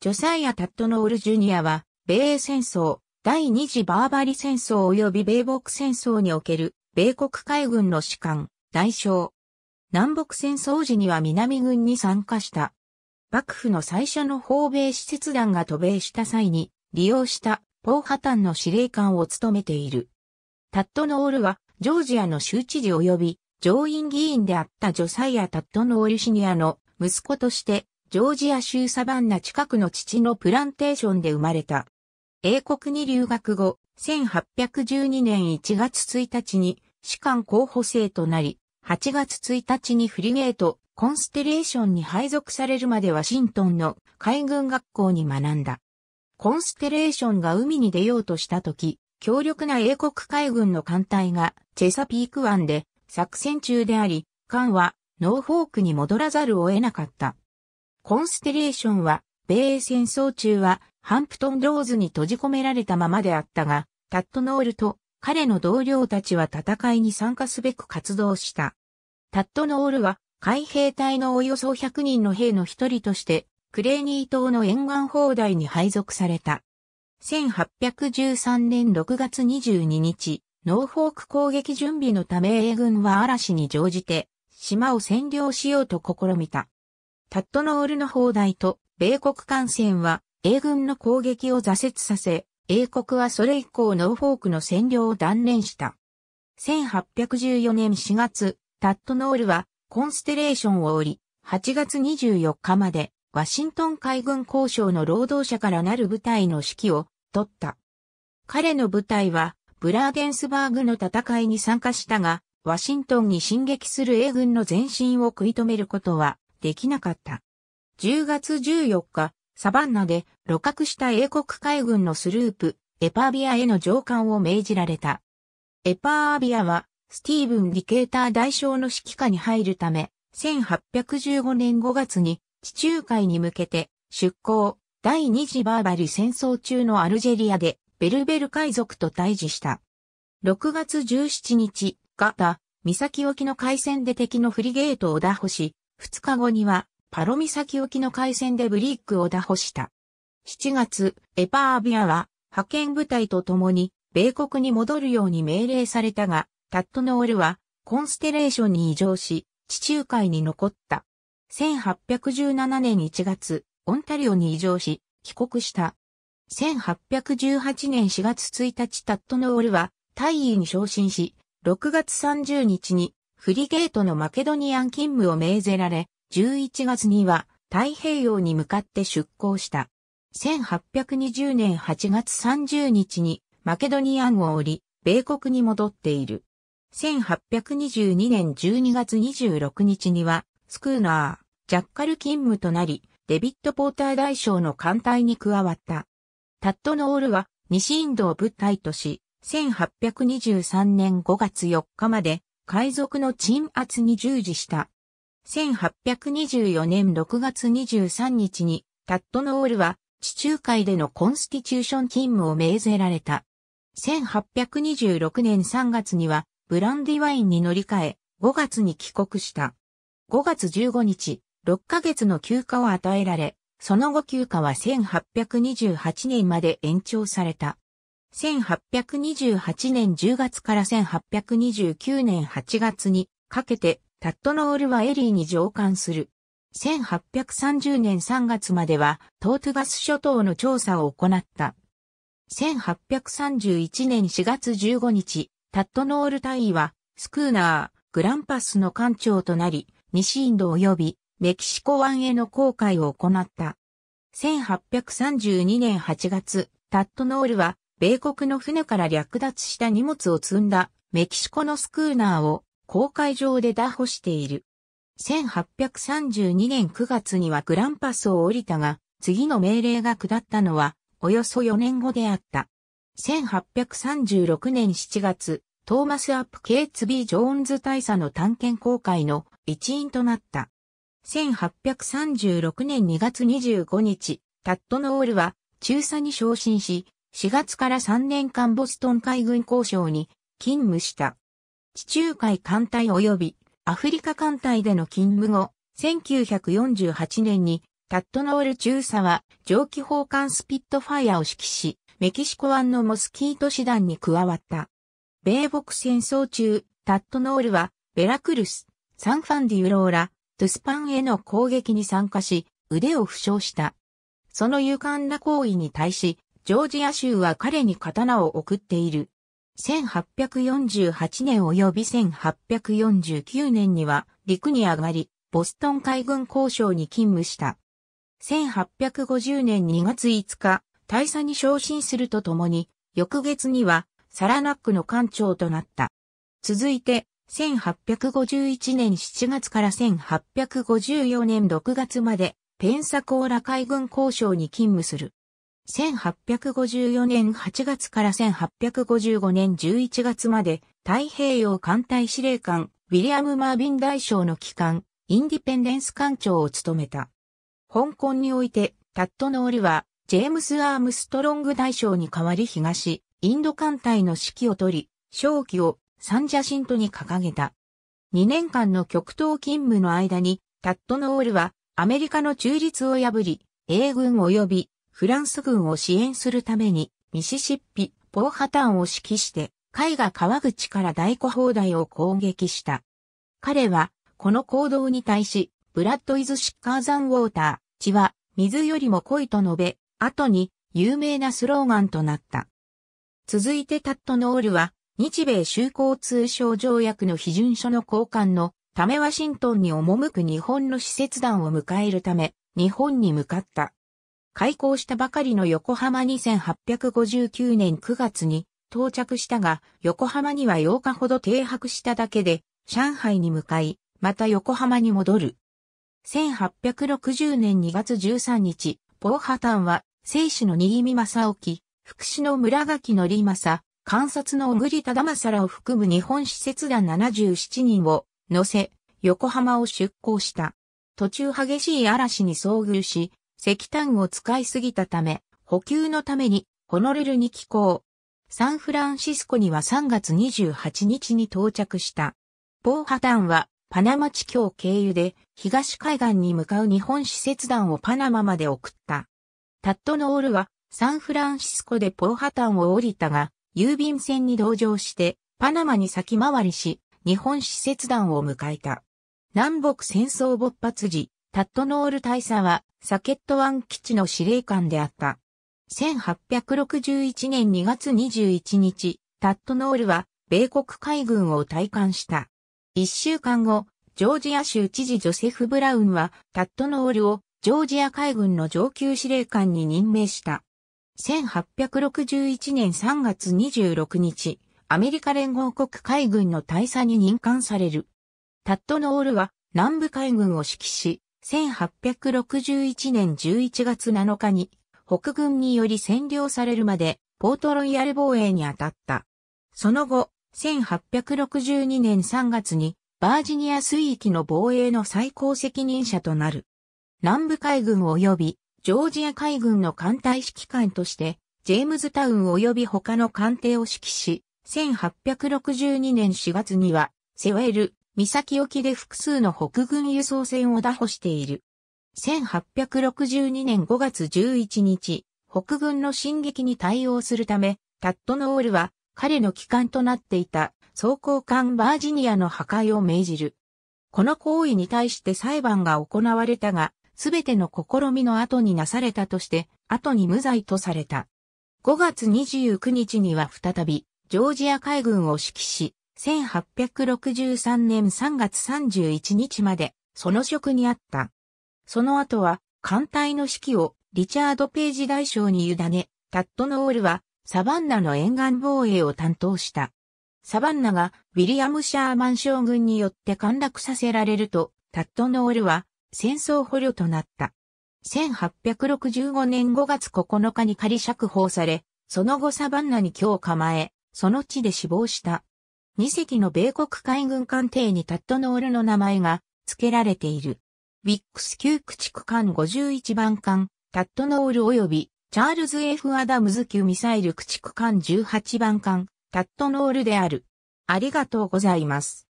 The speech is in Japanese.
ジョサイア・タットノール・ジュニアは、米英戦争、第二次バーバリ戦争及び米北戦争における、米国海軍の士官、大将。南北戦争時には南軍に参加した。幕府の最初の訪米施設団が渡米した際に、利用したポーハタンの司令官を務めている。タットノールは、ジョージアの州知事及び上院議員であったジョサイア・タットノールシニアの息子としてジョージア州サバンナ近くの父のプランテーションで生まれた。英国に留学後、1812年1月1日に士官候補生となり、8月1日にフリゲート、コンステレーションに配属されるまでワシントンの海軍学校に学んだ。コンステレーションが海に出ようとした時、強力な英国海軍の艦隊がチェサピーク湾で作戦中であり、艦はノーフォークに戻らざるを得なかった。コンステレーションは、米英戦争中は、ハンプトン・ローズに閉じ込められたままであったが、タットノールと彼の同僚たちは戦いに参加すべく活動した。タットノールは、海兵隊のおよそ100人の兵の一人として、クレーニー島の沿岸砲台に配属された。1813年6月22日、ノーフォーク攻撃準備のため英軍は嵐に乗じて、島を占領しようと試みた。タットノールの砲台と米国艦船は英軍の攻撃を挫折させ、英国はそれ以降ノーフォークの占領を断念した。1814年4月、タットノールはコンステレーションを降り、8月24日までワシントン海軍交渉の労働者からなる部隊の指揮を取った。彼の部隊はブラーゲンスバーグの戦いに参加したが、ワシントンに進撃する英軍の前進を食い止めることはできなかった。10月14日、サバンナで露獲した英国海軍のスループ、エパービアへの上官を命じられた。エパービアは、スティーブン・ディケーター大将の指揮下に入るため、1815年5月に地中海に向けて出港、第二次バーバリ戦争中のアルジェリアでベルベル海賊と対峙した。6月17日、ガタ、岬沖の海戦で敵のフリゲートを打破し、2日後には、パロ岬沖の海戦でブリークを打破した。7月、エパービアは、派遣部隊と共に、米国に戻るように命令されたが、タットノールは、コンステレーションに移乗し、地中海に残った。1817年1月、オンタリオに移乗し、帰国した。1818年4月1日タットノールは、大尉に昇進し、6月30日にフリゲートのマケドニアン勤務を命ぜられ、11月には太平洋に向かって出港した。1820年8月30日にマケドニアンを降り、米国に戻っている。1822年12月26日には、スクーナー、ジャッカル勤務となり、デビット・ポーター大将の艦隊に加わった。タットノールは西インドを舞台とし、1823年5月4日まで海賊の鎮圧に従事した。1824年6月23日に、タットノールは地中海でのコンスティチューション勤務を命ぜられた。1826年3月には、ブランディワインに乗り換え、5月に帰国した。5月15日、6ヶ月の休暇を与えられ、その後休暇は1828年まで延長された。1828年10月から1829年8月にかけてタットノールはエリーに上艦する。1830年3月まではトートガス諸島の調査を行った。1831年4月15日、タットノール隊はスクーナー、グランパスの艦長となり、西インド及びメキシコ湾への航海を行った。1832年8月、タットノールは米国の船から略奪した荷物を積んだメキシコのスクーナーを公海上で打破している。1832年9月にはグランパスを降りたが、次の命令が下ったのは、およそ4年後であった。1836年7月、トーマス・アップ・ケイツ・ビー・ジョーンズ大佐の探検公会の一員となった。1836年2月25日、タットノールは中佐に昇進し、4月から3年間ボストン海軍交渉に勤務した。地中海艦隊及びアフリカ艦隊での勤務後、1948年にタットノール中佐は蒸気砲艦スピットファイアを指揮し、メキシコ湾のモスキート師団に加わった。米北戦争中、タットノールはベラクルス、サンファンディ・ウローラ、トゥスパンへの攻撃に参加し、腕を負傷した。その勇敢な行為に対し、ジョージア州は彼に刀を送っている。1848年及び1849年には陸に上がり、ボストン海軍交渉に勤務した。1850年2月5日、大佐に昇進するとともに、翌月にはサラナックの艦長となった。続いて、1851年7月から1854年6月まで、ペンサコーラ海軍交渉に勤務する。1854年8月から1855年11月まで太平洋艦隊司令官ウィリアム・マービン大将の機関インディペンデンス艦長を務めた。香港においてタットノールはジェームス・アームストロング大将に代わり東インド艦隊の指揮を取り、正旗をサンジャシントに掲げた。2年間の極東勤務の間にタットノールはアメリカの中立を破り、英軍及びフランス軍を支援するために、ミシシッピ、ポーハタンを指揮して、海が川口から大古砲台を攻撃した。彼は、この行動に対し、ブラッド・イズ・シッカー・ザン・ウォーター、血は、水よりも濃いと述べ、後に、有名なスローガンとなった。続いてタット・ノールは、日米修好通商条約の批准書の交換のためワシントンに赴く日本の使節団を迎えるため、日本に向かった。開港したばかりの横浜に8 5 9年9月に到着したが、横浜には8日ほど停泊しただけで、上海に向かい、また横浜に戻る。1860年2月13日、ポーハタンは、生死の新見正沖、福祉の村垣のり正、観察の小栗忠正を含む日本使節団77人を乗せ、横浜を出港した。途中激しい嵐に遭遇し、石炭を使いすぎたため、補給のためにホノルルに寄港。サンフランシスコには3月28日に到着した。ポーハタンはパナマ地境経由で東海岸に向かう日本使節団をパナマまで送った。タットノールはサンフランシスコでポーハタンを降りたが、郵便船に同乗してパナマに先回りし、日本使節団を迎えた。南北戦争勃発時、タットノール大佐はサケット湾基地の司令官であった。1861年2月21日、タットノールは、米国海軍を退官した。一週間後、ジョージア州知事ジョセフ・ブラウンは、タットノールをジョージア海軍の上級司令官に任命した。1861年3月26日、アメリカ連合国海軍の大佐に任官される。タットノールは南部海軍を指揮し、1861年11月7日に北軍により占領されるまでポートロイヤル防衛に当たった。その後、1862年3月にバージニア水域の防衛の最高責任者となる。南部海軍及びジョージア海軍の艦隊指揮官として、ジェームズタウン及び他の艦艇を指揮し、1862年4月には、セウェル、岬沖で複数の北軍輸送船を打破している。1862年5月11日、北軍の進撃に対応するため、タットノールは彼の機関となっていた装甲艦バージニアの破壊を命じる。この行為に対して裁判が行われたが、すべての試みの後になされたとして、後に無罪とされた。5月29日には再び、ジョージア海軍を指揮し、1863年3月31日まで、その職にあった。その後は、艦隊の指揮をリチャード・ページ大将に委ね、タットノールはサバンナの沿岸防衛を担当した。サバンナがウィリアム・シャーマン将軍によって陥落させられると、タットノールは戦争捕虜となった。1865年5月9日に仮釈放され、その後サバンナに今日構え、その地で死亡した。2隻の米国海軍艦艇にタッドノールの名前が付けられている。ウィックス級駆逐艦51番艦、タッドノール及びチャールズ・ F・ アダムズ級ミサイル駆逐艦18番艦、タッドノールである。ありがとうございます。